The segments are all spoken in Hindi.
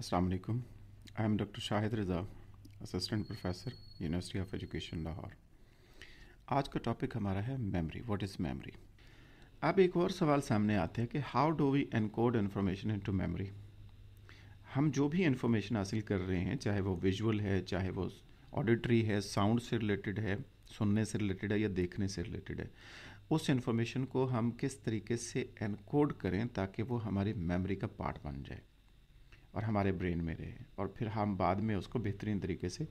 अस्सलाम वालेकुम I am doctor Shahid Raza assistant professor university of education Lahore आज का टॉपिक हमारा है मेमोरी व्हाट इज़ मेमोरी अब एक और सवाल सामने आते हैं कि how do we encode information into memory हम जो भी इन्फॉर्मेशन हासिल कर रहे हैं चाहे वो विजुअल है चाहे वो ऑडिटरी है साउंड से रिलेटेड है सुनने से रिलेटेड है या देखने से रिलेटेड है उस इन्फॉर्मेशन को हम किस तरीके से एनकोड करें ताकि वो हमारी मेमोरी का पार्ट बन जाए और हमारे ब्रेन में रहे और फिर हम बाद में उसको बेहतरीन तरीके से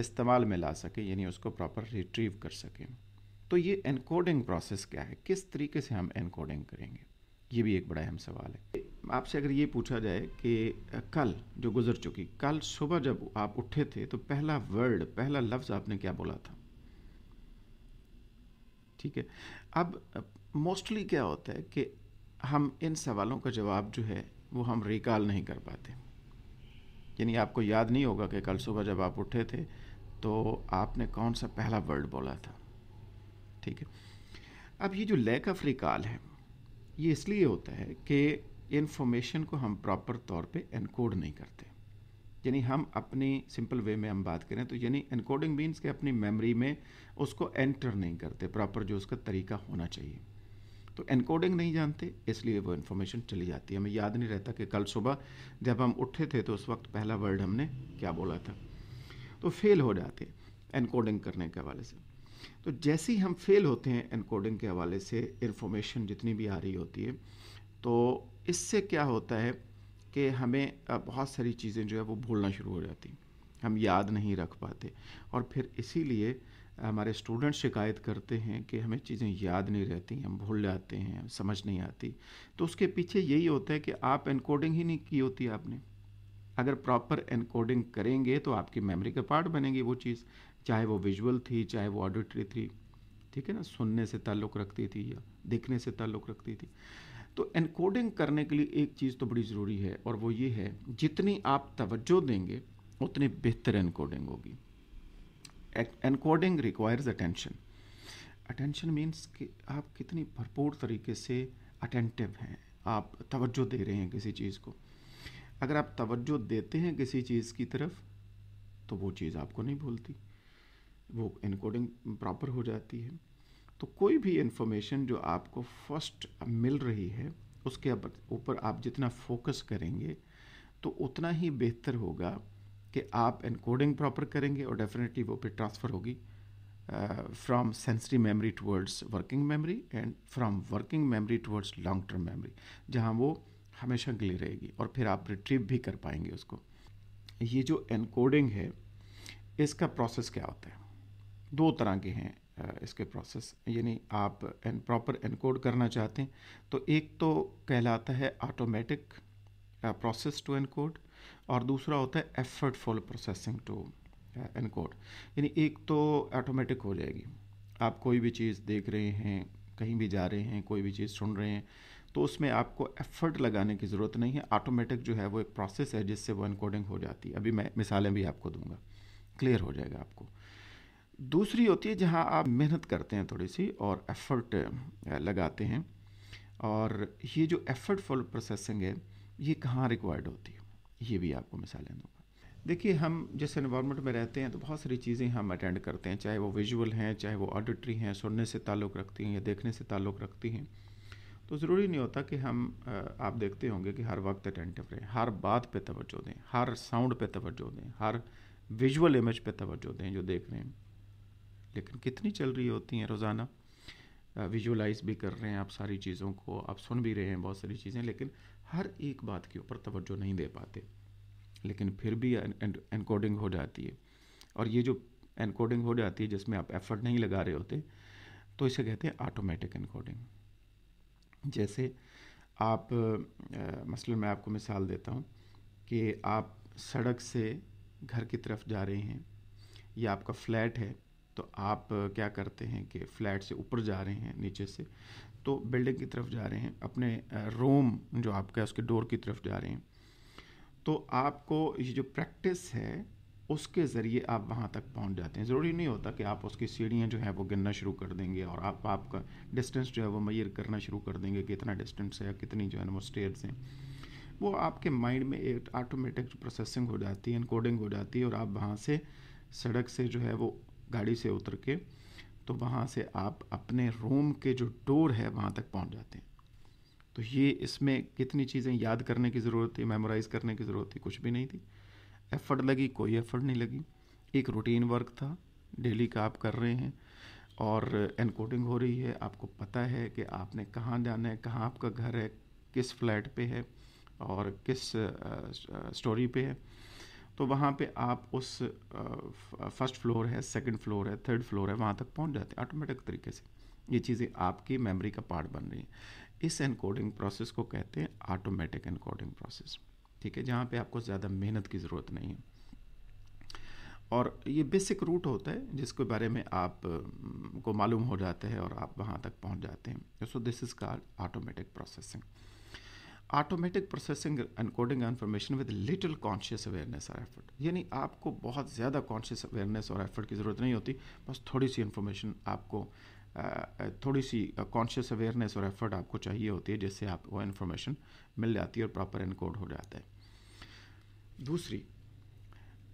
इस्तेमाल में ला सकें यानी उसको प्रॉपर रिट्रीव कर सकें तो ये एनकोडिंग प्रोसेस क्या है किस तरीके से हम एनकोडिंग करेंगे ये भी एक बड़ा अहम सवाल है आपसे अगर ये पूछा जाए कि कल जो गुजर चुकी कल सुबह जब आप उठे थे तो पहला वर्ड पहला लफ्ज़ आपने क्या बोला था ठीक है अब मोस्टली क्या होता है कि हम इन सवालों का जवाब जो है वो हम रिकॉल नहीं कर पाते यानी आपको याद नहीं होगा कि कल सुबह जब आप उठे थे तो आपने कौन सा पहला वर्ड बोला था ठीक है अब ये जो लैक ऑफ रिकॉल है ये इसलिए होता है कि इन्फॉर्मेशन को हम प्रॉपर तौर पे एनकोड नहीं करते यानी हम अपनी सिंपल वे में हम बात करें तो यानी एनकोडिंग मीन्स के अपनी मेमोरी में उसको एंटर नहीं करते प्रॉपर जो उसका तरीका होना चाहिए तो एनकोडिंग नहीं जानते इसलिए वो इन्फॉर्मेशन चली जाती है हमें याद नहीं रहता कि कल सुबह जब हम उठे थे तो उस वक्त पहला वर्ड हमने क्या बोला था तो फेल हो जाते एनकोडिंग करने के हवाले से तो जैसे ही हम फेल होते हैं एनकोडिंग के हवाले से इन्फॉर्मेशन जितनी भी आ रही होती है तो इससे क्या होता है कि हमें बहुत सारी चीज़ें जो है वो भूलना शुरू हो जाती हैं हम याद नहीं रख पाते और फिर इसीलिए हमारे स्टूडेंट्स शिकायत करते हैं कि हमें चीज़ें याद नहीं रहती हम भूल जाते हैं समझ नहीं आती तो उसके पीछे यही होता है कि आप एनकोडिंग ही नहीं की होती आपने अगर प्रॉपर एनकोडिंग करेंगे तो आपकी मेमोरी का पार्ट बनेगी वो चीज़ चाहे वो विजुअल थी चाहे वो ऑडिटरी थी ठीक है ना सुनने से ताल्लुक़ रखती थी या देखने से ताल्लुक़ रखती थी तो एनकोडिंग करने के लिए एक चीज़ तो बड़ी ज़रूरी है और वो ये है जितनी आप तवज्जो देंगे उतनी बेहतर एनकोडिंग होगी encoding requires attention attention means कि आप कितनी भरपूर तरीके से अटेंटिव हैं आप तवज्जो दे रहे हैं किसी चीज़ को अगर आप तवज्जो देते हैं किसी चीज़ की तरफ तो वो चीज़ आपको नहीं भूलती वो इनकोडिंग प्रॉपर हो जाती है तो कोई भी इंफॉर्मेशन जो आपको फर्स्ट मिल रही है उसके ऊपर आप जितना फोकस करेंगे तो उतना ही बेहतर होगा कि आप एनकोडिंग प्रॉपर करेंगे और डेफिनेटली वो फिर ट्रांसफ़र होगी from sensory memory towards working memory and from working memory towards long term memory जहाँ वो हमेशा के लिए रहेगी और फिर आप रिट्रीव भी कर पाएंगे उसको ये जो एनकोडिंग है इसका प्रोसेस क्या होता है दो तरह के हैं uh, इसके प्रोसेस यानी आप एन प्रॉपर एनकोड करना चाहते हैं तो एक तो कहलाता है ऑटोमेटिक प्रोसेस टू एनकोड और दूसरा होता है एफर्टफुल प्रोसेसिंग टू एनकोड यानी एक तो ऑटोमेटिक हो जाएगी आप कोई भी चीज़ देख रहे हैं कहीं भी जा रहे हैं कोई भी चीज़ सुन रहे हैं तो उसमें आपको एफर्ट लगाने की ज़रूरत नहीं है ऑटोमेटिक जो है वो एक प्रोसेस है जिससे वो एनकोडिंग हो जाती है अभी मैं मिसालें भी आपको दूंगा क्लियर हो जाएगा आपको दूसरी होती है जहाँ आप मेहनत करते हैं थोड़ी सी और एफर्ट लगाते हैं और ये जो एफर्टफुल प्रोसेसिंग है ये कहाँ रिक्वायर्ड होती है ये भी आपको मिसालें दूंगा देखिए हम जिस इन्वामेंट में रहते हैं तो बहुत सारी चीज़ें हम अटेंड करते हैं चाहे वो विजुअल हैं चाहे वो ऑडिटरी हैं सुनने से ताल्लुक़ रखती हैं या देखने से ताल्लुक़ रखती हैं तो ज़रूरी नहीं होता कि हम आप देखते होंगे कि हर वक्त अटेंटिव रहें हर बात पे तवज्जो दें हर साउंड पे तवज्जो दें हर विजुअल इमेज पे तवज्जो दें जो देख रहे हैं लेकिन कितनी चल रही होती हैं रोज़ाना विजुलाइज भी कर रहे हैं आप सारी चीज़ों को आप सुन भी रहे हैं बहुत सारी चीज़ें लेकिन हर एक बात के ऊपर तवज्जो नहीं दे पाते लेकिन फिर भी एनकोडिंग हो जाती है और ये जो एनकोडिंग हो जाती है जिसमें आप एफर्ट नहीं लगा रहे होते तो इसे कहते हैं ऑटोमेटिक एनकोडिंग जैसे आप मसलन मैं आपको मिसाल देता हूँ कि आप सड़क से घर की तरफ जा रहे हैं या आपका फ्लैट है तो आप क्या करते हैं कि फ्लैट से ऊपर जा रहे हैं नीचे से तो बिल्डिंग की तरफ जा रहे हैं अपने रोम जो आपका है उसके डोर की तरफ जा रहे हैं तो आपको ये जो प्रैक्टिस है उसके ज़रिए आप वहाँ तक पहुँच जाते हैं ज़रूरी नहीं होता कि आप उसकी सीढ़ियाँ जो हैं वो गिनना शुरू कर देंगे और आप आपका डिस्टेंस जो है वो मैयर करना शुरू कर देंगे कि इतना डिस्टेंस है कितनी जो है वो स्टेट्स हैं वो आपके माइंड में एक ऑटोमेटिक प्रोसेसिंग हो जाती है इनकोडिंग हो जाती है और आप वहाँ से सड़क से जो है वो गाड़ी से उतर के तो वहाँ से आप अपने रूम के जो डोर है वहाँ तक पहुँच जाते हैं तो ये इसमें कितनी चीज़ें याद करने की ज़रूरत थी मेमोराइज़ करने की ज़रूरत थी कुछ भी नहीं थी एफर्ट लगी कोई एफर्ट नहीं लगी एक रूटीन वर्क था डेली का आप कर रहे हैं और एनकोडिंग हो रही है आपको पता है कि आपने कहाँ जाना है कहाँ आपका घर है किस फ्लैट पे है और किस स्टोरी पे है तो वहाँ पे आप उस फर्स्ट फ्लोर है सेकंड फ्लोर है थर्ड फ्लोर है वहाँ तक पहुँच जाते हैं ऑटोमेटिक तरीके से ये चीज़ें आपकी मेमोरी का पार्ट बन रही हैं इस एनकोडिंग प्रोसेस को कहते हैं ऑटोमेटिक एनकोडिंग प्रोसेस ठीक है जहाँ पे आपको ज़्यादा मेहनत की ज़रूरत नहीं है और ये बेसिक रूट होता है जिसके बारे में आप को मालूम हो जाता है और आप वहाँ तक पहुँच जाते हैं so this is called automatic processing automatic processing and coding information with little conscious awareness और एफर्ट यानी आपको बहुत ज़्यादा कॉन्शियस अवेयरनेस और एफर्ट की ज़रूरत नहीं होती बस थोड़ी सी इन्फॉर्मेशन आपको थोड़ी सी कॉन्शियस अवेयरनेस और एफर्ट आपको चाहिए होती है जिससे आपको इन्फॉर्मेशन मिल जाती है और प्रॉपर इनकोड हो जाता है दूसरी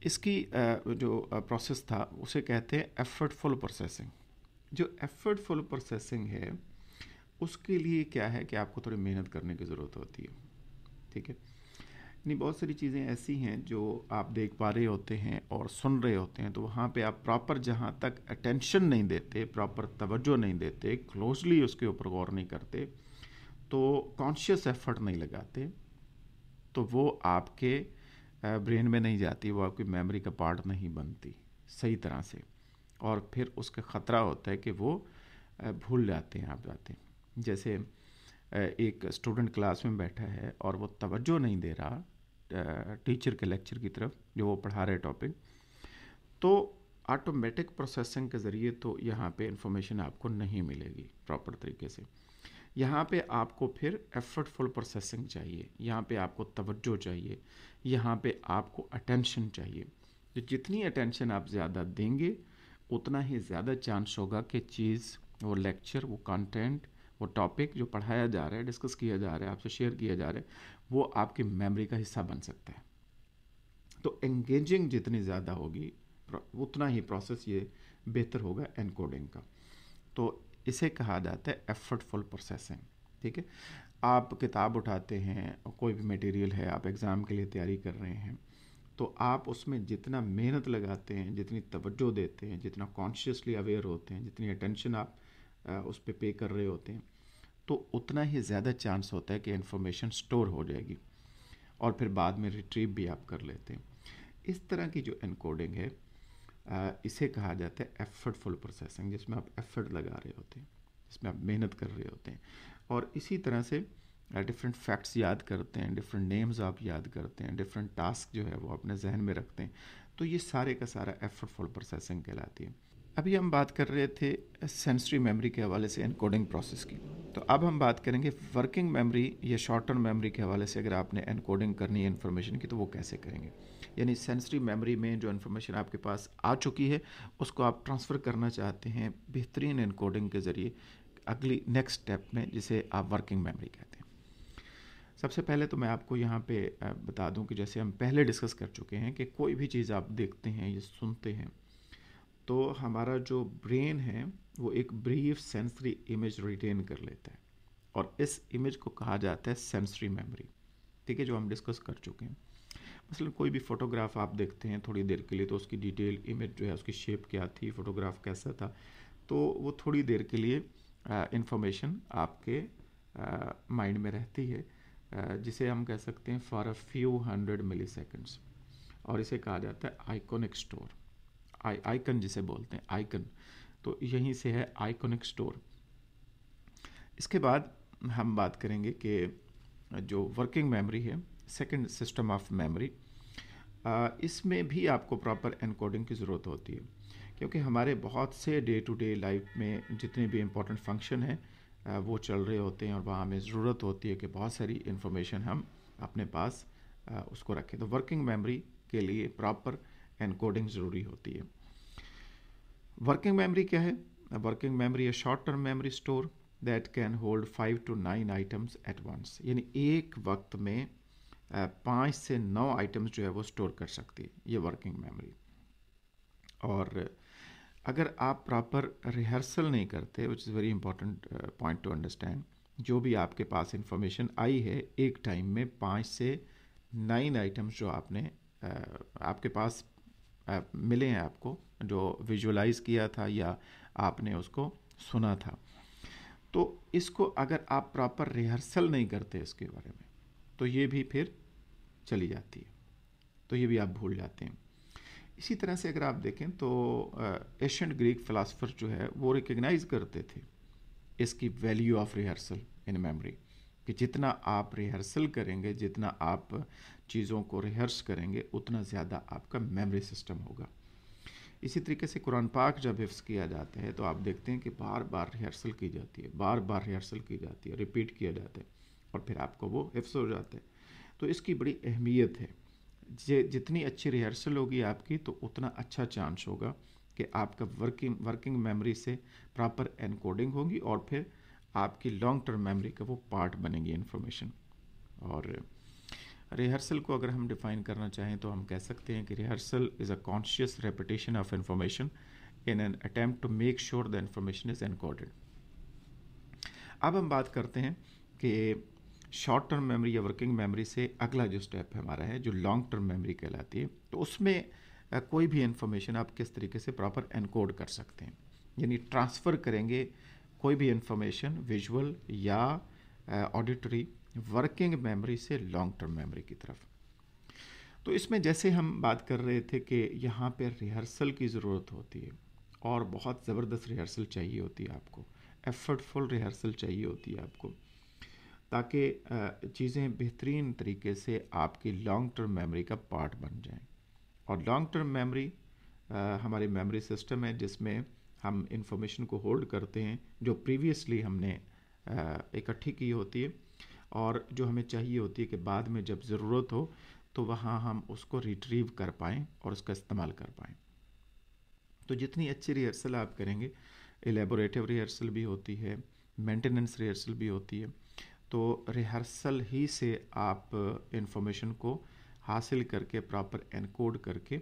इसकी जो प्रोसेस था उसे कहते हैं एफर्टफुल प्रोसेसिंग जो एफर्टफुल प्रोसेसिंग है उसके लिए क्या है कि आपको थोड़ी मेहनत करने की ज़रूरत होती है ठीक है नहीं बहुत सारी चीज़ें ऐसी हैं जो आप देख पा रहे होते हैं और सुन रहे होते हैं तो वहाँ पे आप प्रॉपर जहाँ तक अटेंशन नहीं देते प्रॉपर तवज्जो नहीं देते क्लोजली उसके ऊपर गौर नहीं करते तो कॉन्शियस एफर्ट नहीं लगाते तो वो आपके ब्रेन में नहीं जाती वो आपकी मेमोरी का पार्ट नहीं बनती सही तरह से और फिर उसका ख़तरा होता है कि वो भूल जाते हैं आप जाते हैं जैसे एक स्टूडेंट क्लास में बैठा है और वो तवज्जो नहीं दे रहा टीचर के लेक्चर की तरफ जो वो पढ़ा रहे टॉपिक तो ऑटोमेटिक प्रोसेसिंग के ज़रिए तो यहाँ पे इंफॉर्मेशन आपको नहीं मिलेगी प्रॉपर तरीके से यहाँ पे आपको फिर एफर्टफुल प्रोसेसिंग चाहिए यहाँ पे आपको तवज्जो चाहिए यहाँ पे आपको अटेंशन चाहिए तो जितनी अटेंशन आप ज़्यादा देंगे उतना ही ज़्यादा चांस होगा कि चीज़ वो लेक्चर वो कंटेंट वो टॉपिक जो पढ़ाया जा रहा है डिस्कस किया जा रहा है आपसे शेयर किया जा रहा है वो आपकी मेमोरी का हिस्सा बन सकता है तो एंगेजिंग जितनी ज़्यादा होगी उतना ही प्रोसेस ये बेहतर होगा एनकोडिंग का तो इसे कहा जाता है एफर्टफुल प्रोसेसिंग ठीक है आप किताब उठाते हैं कोई भी मटेरियल है आप एग्ज़ाम के लिए तैयारी कर रहे हैं तो आप उसमें जितना मेहनत लगाते हैं जितनी तवज्जो देते हैं जितना कॉन्शियसली अवेयर होते हैं जितनी अटेंशन आप उस पर पे कर रहे होते हैं तो उतना ही ज़्यादा चांस होता है कि इन्फॉर्मेशन स्टोर हो जाएगी और फिर बाद में रिट्रीव भी आप कर लेते हैं इस तरह की जो एनकोडिंग है इसे कहा जाता है एफर्टफुल प्रोसेसिंग जिसमें आप एफर्ट लगा रहे होते हैं जिसमें आप मेहनत कर रहे होते हैं और इसी तरह से डिफरेंट फैक्ट्स याद करते हैं डिफरेंट नेम्स आप याद करते हैं डिफरेंट टास्क जो है वो अपने जहन में रखते हैं तो ये सारे का सारा एफर्टफुल प्रोसेसिंग कहलाती है अभी हम बात कर रहे थे सेंसरी मेमोरी के हवाले से एनकोडिंग प्रोसेस की तो अब हम बात करेंगे वर्किंग मेमोरी या शॉर्ट टर्म मेमोरी के हवाले से अगर आपने एनकोडिंग करनी है इन्फॉर्मेशन की तो वो कैसे करेंगे यानी सेंसरी मेमोरी में जो इन्फॉर्मेशन आपके पास आ चुकी है उसको आप ट्रांसफ़र करना चाहते हैं बेहतरीन इनकोडिंग के ज़रिए अगली नेक्स्ट स्टेप में जिसे आप वर्किंग मेमोरी कहते हैं सबसे पहले तो मैं आपको यहाँ पे बता दूँ कि जैसे हम पहले डिस्कस कर चुके हैं कि कोई भी चीज़ आप देखते हैं या सुनते हैं तो हमारा जो ब्रेन है वो एक ब्रीफ सेंसरी इमेज रिटेन कर लेता है और इस इमेज को कहा जाता है सेंसरी मेमोरी ठीक है जो हम डिस्कस कर चुके हैं मसलन मतलब कोई भी फोटोग्राफ आप देखते हैं थोड़ी देर के लिए तो उसकी डिटेल इमेज जो है उसकी शेप क्या थी फोटोग्राफ कैसा था तो वो थोड़ी देर के लिए इंफॉर्मेशन आपके माइंड में रहती है आ, जिसे हम कह सकते हैं for a few hundred milli और इसे कहा जाता है आइकॉनिक स्टोर आई आइकन जिसे बोलते हैं आइकन तो यहीं से है आइकॉनिक स्टोर इसके बाद हम बात करेंगे कि जो वर्किंग मेमोरी है सेकंड सिस्टम ऑफ मेमोरी इसमें भी आपको प्रॉपर एनकोडिंग की ज़रूरत होती है क्योंकि हमारे बहुत से डे टू डे लाइफ में जितने भी इम्पोर्टेंट फंक्शन हैं वो चल रहे होते हैं और वहाँ हमें ज़रूरत होती है कि बहुत सारी इन्फॉर्मेशन हम अपने पास उसको रखें तो वर्किंग मेमोरी के लिए प्रॉपर एनकोडिंग ज़रूरी होती है वर्किंग मेमोरी क्या है वर्किंग मेमोरी है short term memory store that can hold five to nine items at once यानी एक वक्त में पाँच से नौ आइटम्स जो है वो स्टोर कर सकती है ये वर्किंग मेमोरी और अगर आप प्रॉपर रिहर्सल नहीं करते which is very important point to understand जो भी आपके पास इंफॉर्मेशन आई है एक टाइम में पाँच से नाइन आइटम्स जो आपने आपके पास मिले हैं आपको जो विजुलाइज किया था या आपने उसको सुना था तो इसको अगर आप प्रॉपर रिहर्सल नहीं करते इसके बारे में तो ये भी फिर चली जाती है तो ये भी आप भूल जाते हैं इसी तरह से अगर आप देखें तो एशियंट ग्रीक फ़िलासफ़र जो है वो रिकग्नाइज़ करते थे इसकी value of rehearsal in memory कि जितना आप रिहर्सल करेंगे जितना आप चीज़ों को रिहर्स करेंगे उतना ज़्यादा आपका मेमोरी सिस्टम होगा इसी तरीके से कुरान पाक जब हिफ्स किया जाता है तो आप देखते हैं कि बार बार रिहर्सल की जाती है बार बार रिहर्सल की जाती है रिपीट किया जाता है और फिर आपको वो हिफ्स हो जाते हैं तो इसकी बड़ी अहमियत है जे जितनी अच्छी रिहर्सल होगी आपकी तो उतना अच्छा चांस होगा कि आपका वर्किंग वर्किंग मेमोरी से प्रॉपर एनकोडिंग होगी और फिर आपकी लॉन्ग टर्म मेमोरी का वो पार्ट बनेगी इन्फॉर्मेशन और रिहर्सल को अगर हम डिफाइन करना चाहें तो हम कह सकते हैं कि rehearsal is a conscious repetition of information in an attempt to make sure the information is encoded अब हम बात करते हैं कि शॉर्ट टर्म मेमोरी या वर्किंग मेमोरी से अगला जो स्टेप हमारा है जो लॉन्ग टर्म मेमोरी कहलाती है तो उसमें कोई भी इन्फॉर्मेशन आप किस तरीके से प्रॉपर एनकोड कर सकते हैं यानी ट्रांसफ़र करेंगे कोई भी इंफॉर्मेशन विजुअल या ऑडिटरी वर्किंग मेमोरी से लॉन्ग टर्म मेमोरी की तरफ तो इसमें जैसे हम बात कर रहे थे कि यहाँ पे रिहर्सल की ज़रूरत होती है और बहुत ज़बरदस्त रिहर्सल चाहिए होती है आपको एफर्टफुल रिहर्सल चाहिए होती है आपको ताकि uh, चीज़ें बेहतरीन तरीके से आपकी लॉन्ग टर्म मेमोरी का पार्ट बन जाएं और लॉन्ग टर्म मेमोरी हमारी मेमोरी सिस्टम है जिसमें हम इंफॉर्मेशन को होल्ड करते हैं जो प्रीवियसली हमने इकट्ठी की होती है और जो हमें चाहिए होती है कि बाद में जब ज़रूरत हो तो वहाँ हम उसको रिट्रीव कर पाएँ और उसका इस्तेमाल कर पाएँ तो जितनी अच्छी रिहर्सल आप करेंगे एलेबोरेटिव रिहर्सल भी होती है मेंटेनेंस रिहर्सल भी होती है तो रिहर्सल ही से आप इंफॉर्मेशन को हासिल करके प्रॉपर एनकोड करके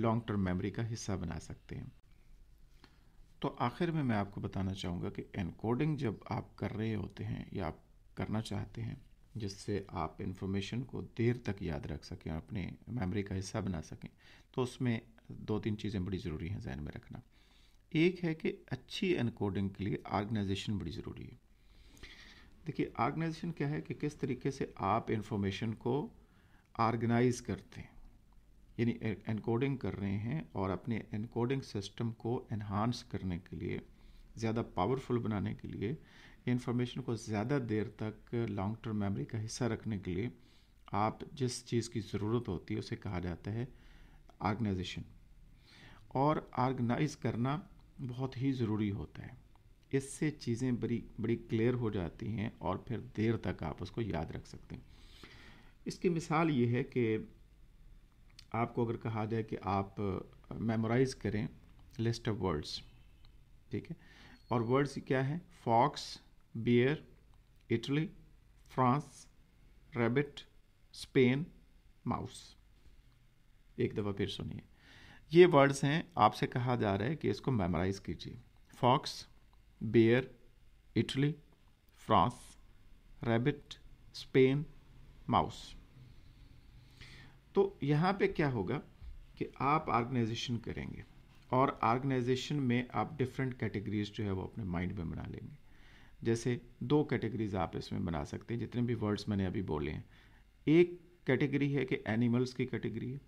लॉन्ग टर्म मेमोरी का हिस्सा बना सकते हैं तो आखिर में मैं आपको बताना चाहूँगा कि एनकोडिंग जब आप कर रहे होते हैं या आप करना चाहते हैं जिससे आप इन्फॉर्मेशन को देर तक याद रख सकें और अपने मेमोरी का हिस्सा बना सकें तो उसमें दो तीन चीज़ें बड़ी ज़रूरी हैं जहन में रखना एक है कि अच्छी एनकोडिंग के लिए ऑर्गेनाइजेशन बड़ी ज़रूरी है देखिए ऑर्गेनाइजेशन क्या है कि किस तरीके से आप इन्फॉर्मेशन को ऑर्गेनाइज करते हैं यानी एनकोडिंग कर रहे हैं और अपने एनकोडिंग सिस्टम को इन्हांस करने के लिए ज़्यादा पावरफुल बनाने के लिए इन्फॉर्मेशन को ज़्यादा देर तक लॉन्ग टर्म मेमोरी का हिस्सा रखने के लिए आप जिस चीज़ की ज़रूरत होती है उसे कहा जाता है ऑर्गेनाइजेशन और ऑर्गेनाइज करना बहुत ही ज़रूरी होता है इससे चीज़ें बड़ी बड़ी क्लियर हो जाती हैं और फिर देर तक आप उसको याद रख सकते हैं इसकी मिसाल ये है कि आपको अगर कहा जाए कि आप मेमोराइज़ करें लिस्ट ऑफ वर्ड्स ठीक है और वर्ड्स क्या है fox bear Italy France rabbit Spain mouse एक दफ़ा फिर सुनिए ये वर्ड्स हैं आपसे कहा जा रहा है कि इसको मेमोराइज़ कीजिए fox bear Italy France rabbit Spain mouse तो यहाँ पे क्या होगा कि आप ऑर्गेनाइजेशन करेंगे और ऑर्गेनाइजेशन में आप डिफरेंट कैटेगरीज जो है वो अपने माइंड में बना लेंगे जैसे दो कैटेगरीज आप इसमें बना सकते हैं जितने भी वर्ड्स मैंने अभी बोले हैं एक कैटेगरी है कि एनिमल्स की कैटेगरी है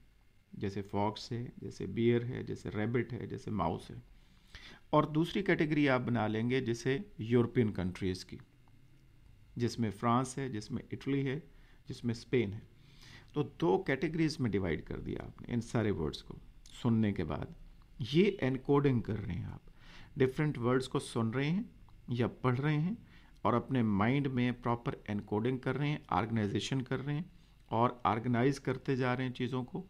जैसे फॉक्स है जैसे बियर है जैसे रेबिट है जैसे माउस है और दूसरी कैटेगरी आप बना लेंगे जैसे यूरोपियन कंट्रीज़ की जिसमें फ्रांस है जिसमें इटली है जिसमें स्पेन है तो दो कैटेगरीज में डिवाइड कर दिया आपने इन सारे वर्ड्स को सुनने के बाद ये एनकोडिंग कर रहे हैं आप डिफरेंट वर्ड्स को सुन रहे हैं या पढ़ रहे हैं और अपने माइंड में प्रॉपर एनकोडिंग कर रहे हैं ऑर्गेनाइजेशन कर रहे हैं और ऑर्गेनाइज करते जा रहे हैं चीज़ों को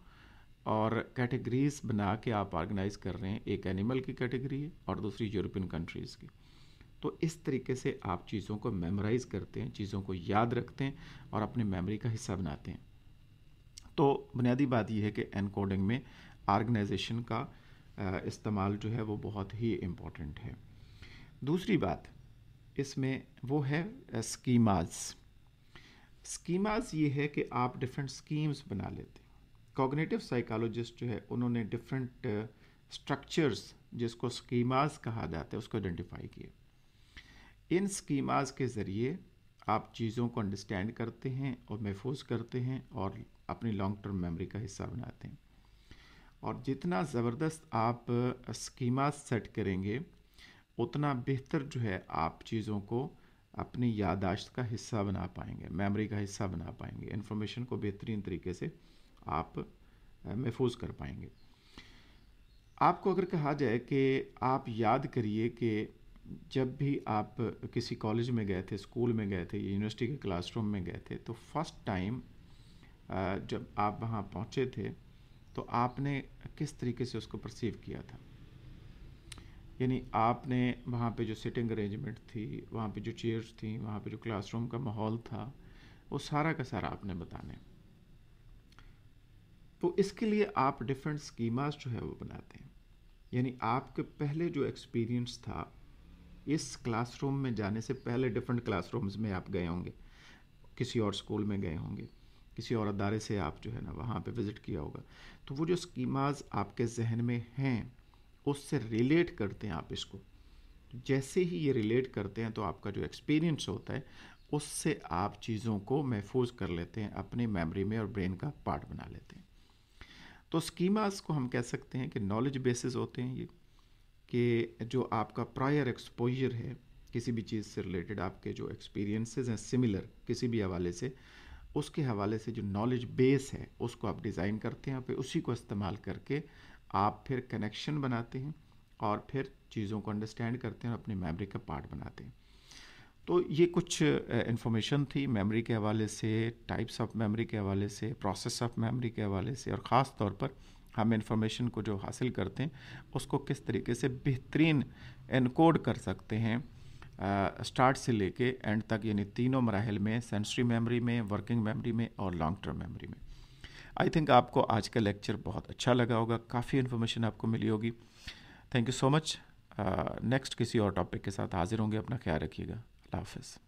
और कैटेगरीज बना के आप ऑर्गेनाइज कर रहे हैं एक एनिमल की कैटेगरी है और दूसरी यूरोपियन कंट्रीज़ की तो इस तरीके से आप चीज़ों को मेमोराइज़ करते हैं चीज़ों को याद रखते हैं और अपने मेमोरी का हिस्सा बनाते हैं तो बुनियादी बात यह है कि एनकोडिंग में ऑर्गेनाइजेशन का इस्तेमाल जो है वो बहुत ही इम्पोर्टेंट है दूसरी बात इसमें वो है स्कीमाज स्कीमाज ये है कि आप डिफरेंट स्कीम्स बना लेते हैं कॉग्नेटिव साइकोलॉजिस्ट जो है उन्होंने डिफरेंट स्ट्रक्चर्स जिसको स्कीमाज कहा जाता है उसको आइडेंटिफाई किए इन स्कीमाज के ज़रिए आप चीज़ों को अंडरस्टैंड करते हैं और महफूज करते हैं और अपनी लॉन्ग टर्म मेमोरी का हिस्सा बनाते हैं और जितना ज़बरदस्त आप स्कीमा सेट करेंगे उतना बेहतर जो है आप चीज़ों को अपनी यादाश्त का हिस्सा बना पाएंगे मेमोरी का हिस्सा बना पाएंगे इन्फॉर्मेशन को बेहतरीन तरीके से आप महफूज कर पाएंगे आपको अगर कहा जाए कि आप याद करिए कि जब भी आप किसी कॉलेज में गए थे स्कूल में गए थे यूनिवर्सिटी के क्लासरूम में गए थे तो फर्स्ट टाइम जब आप वहाँ पहुँचे थे तो आपने किस तरीके से उसको परसीव किया था यानी आपने वहाँ पे जो सिटिंग अरेंजमेंट थी वहाँ पे जो चेयर्स थी वहाँ पे जो क्लासरूम का माहौल था वो सारा का सारा आपने बताने तो इसके लिए आप डिफरेंट स्कीमास जो है वो बनाते हैं यानी आपके पहले जो एक्सपीरियंस था इस क्लासरूम में जाने से पहले डिफरेंट क्लासरूम्स में आप गए होंगे किसी और स्कूल में गए होंगे किसी और अदारे से आप जो है ना वहाँ पे विज़िट किया होगा तो वो जो स्कीमाज आपके जहन में हैं उससे रिलेट करते हैं आप इसको जैसे ही ये रिलेट करते हैं तो आपका जो एक्सपीरियंस होता है उससे आप चीज़ों को महफूज कर लेते हैं अपनी मेमोरी में और ब्रेन का पार्ट बना लेते हैं तो स्कीमास को हम कह सकते हैं कि नॉलेज बेसिस होते हैं ये कि जो आपका प्रायर एक्सपोजर है किसी भी चीज़ से रिलेटेड आपके जो एक्सपीरियंसेस हैं सिमिलर किसी भी हवाले से उसके हवाले से जो नॉलेज बेस है उसको आप डिज़ाइन करते हैं और फिर उसी को इस्तेमाल करके आप फिर कनेक्शन बनाते हैं और फिर चीज़ों को अंडरस्टैंड करते हैं और अपनी मेमोरी का पार्ट बनाते हैं तो ये कुछ इन्फॉर्मेशन थी मेमोरी के हवाले से टाइप्स ऑफ मेमोरी के हवाले से प्रोसेस ऑफ मेमोरी के हवाले से और ख़ास तौर पर हम इंफॉर्मेशन को जो हासिल करते हैं उसको किस तरीके से बेहतरीन एनकोड कर सकते हैं स्टार्ट से लेके एंड तक यानी तीनों मराहल में सेंसरी मेमोरी में वर्किंग मेमोरी में और लॉन्ग टर्म मेमोरी में आई थिंक आपको आज का लेक्चर बहुत अच्छा लगा होगा काफ़ी इन्फॉर्मेशन आपको मिली होगी thank you so much next किसी और टॉपिक के साथ हाजिर होंगे अपना ख्याल रखिएगा अल्लाह हाफिज़